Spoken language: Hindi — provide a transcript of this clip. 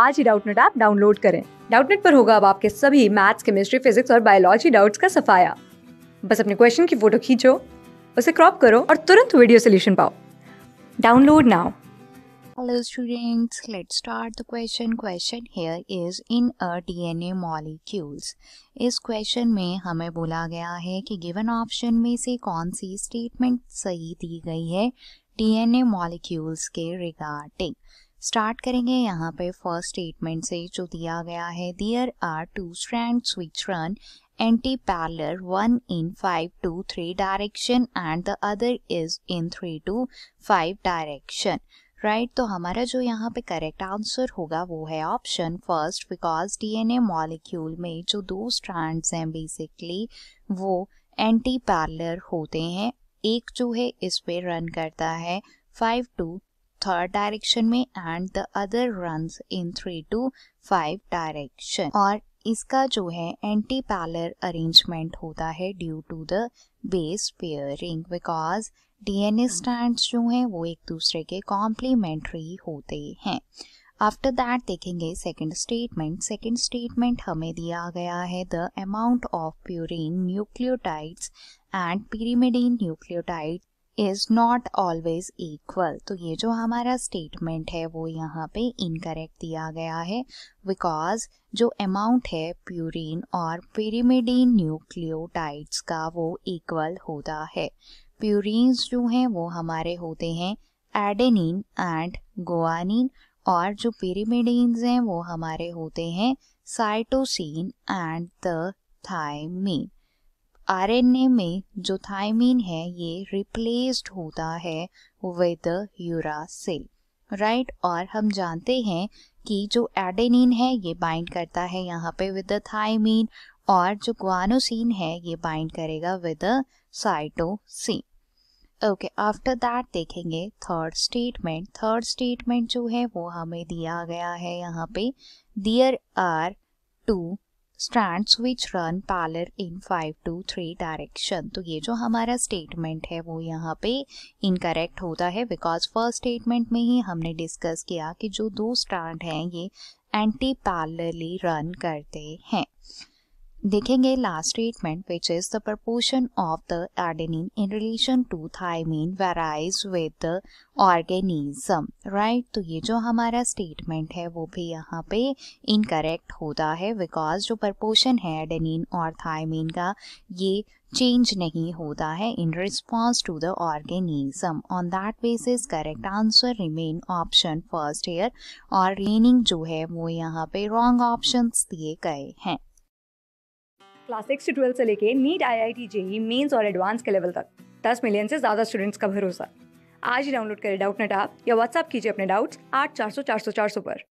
आज ही डाउटनेट ऐप डाउनलोड करें डाउटनेट पर होगा अब आपके सभी मैथ्स केमिस्ट्री फिजिक्स और बायोलॉजी डाउट्स का सफाया बस अपने क्वेश्चन की फोटो खींचो उसे क्रॉप करो और तुरंत वीडियो सोल्यूशन पाओ download now Hello students, let's start the question. Question here is in a DNA molecules. इस question में हमें बोला गया है कि given option में से कौन सी statement सही दी गई है DNA molecules के regarding. स्टार्ट करेंगे यहाँ पे फर्स्ट स्टेटमेंट से जो दिया गया है there are two strand switch run anti parallel one in five to three direction and the other is in three to five direction right तो हमारा जो यहाँ पे करेक्ट आंसर होगा वो है option first because DNA molecule में जो दो स्ट्रैंड्स हैं बेसिकली वो एंटी पैलर होते हैं एक जो है इस पे रन करता है फाइव टू third direction में and the other run in three to five direction और इसका जो है एंटी पैलर अरेंजमेंट होता है due to the base pairing because DNA strand जो हैं वो एक दूसरे के कॉम्प्लीमेंट्री होते हैं आफ्टर दैट देखेंगे सेकेंड स्टेटमेंट सेकेंड स्टेटमेंट हमें दिया गया है the amount of purine nucleotides and pyrimidine nucleotide is not always equal तो ये जो हमारा स्टेटमेंट है वो यहाँ पे इनकरेक्ट दिया गया है बिकॉज जो अमाउंट है प्यूरिन और पिरीमिडीन न्यूक्लियोटाइड्स का वो इक्वल होता है प्यूरिन्स जो हैं वो हमारे होते हैं एडेनिन एंड गोआनिन और जो पिरीमिडीन्स हैं वो हमारे होते हैं cytosine and the thymine RNA में जो थायमिन है ये रिप्लेस्ड होता है विद यूरासिल राइट और हम जानते हैं कि जो एडेनिन है ये बाइंड करता है यहाँ पे विद थायमिन और जो ग्वानोसिन है ये बाइंड करेगा with cytosine okay after that देखेंगे थर्ड स्टेटमेंट थर्ड स्टेटमेंट जो है वो हमें दिया गया है यहाँ पे there are two strands which run parallel in five to three direction तो ये जो हमारा स्टेटमेंट है वो यहाँ पे इनकरेक्ट होता है बिकॉज फर्स्ट स्टेटमेंट में ही हमने डिस्कस किया कि जो दो स्टैंड हैं ये एंटी पार्लरली रन करते हैं देखेंगे last statement which is the proportion of the adenine in relation to thymine varies with the organism right तो ये जो हमारा स्टेटमेंट है वो भी यहाँ पे इनकरेक्ट होता है बिकॉज जो प्रपोर्शन है एडेनिन और थाइमिन का ये चेंज नहीं होता है in response to the organism on that basis correct answer remain option first year और रेनिंग जो है वो यहाँ पे रॉन्ग ऑप्शन दिए गए हैं क्लास सिक्स से ट्वेल्थ से लेके NEET I I T JEE mains और एडवांस के लेवल तक दस मिलियन से ज़्यादा स्टूडेंट्स का भरोसा आज ही डाउनलोड करें डाउट नेट आप या व्हाट्सअप कीजिए अपने डाउट्स आठ चार सौ चार सौ चार सौ पर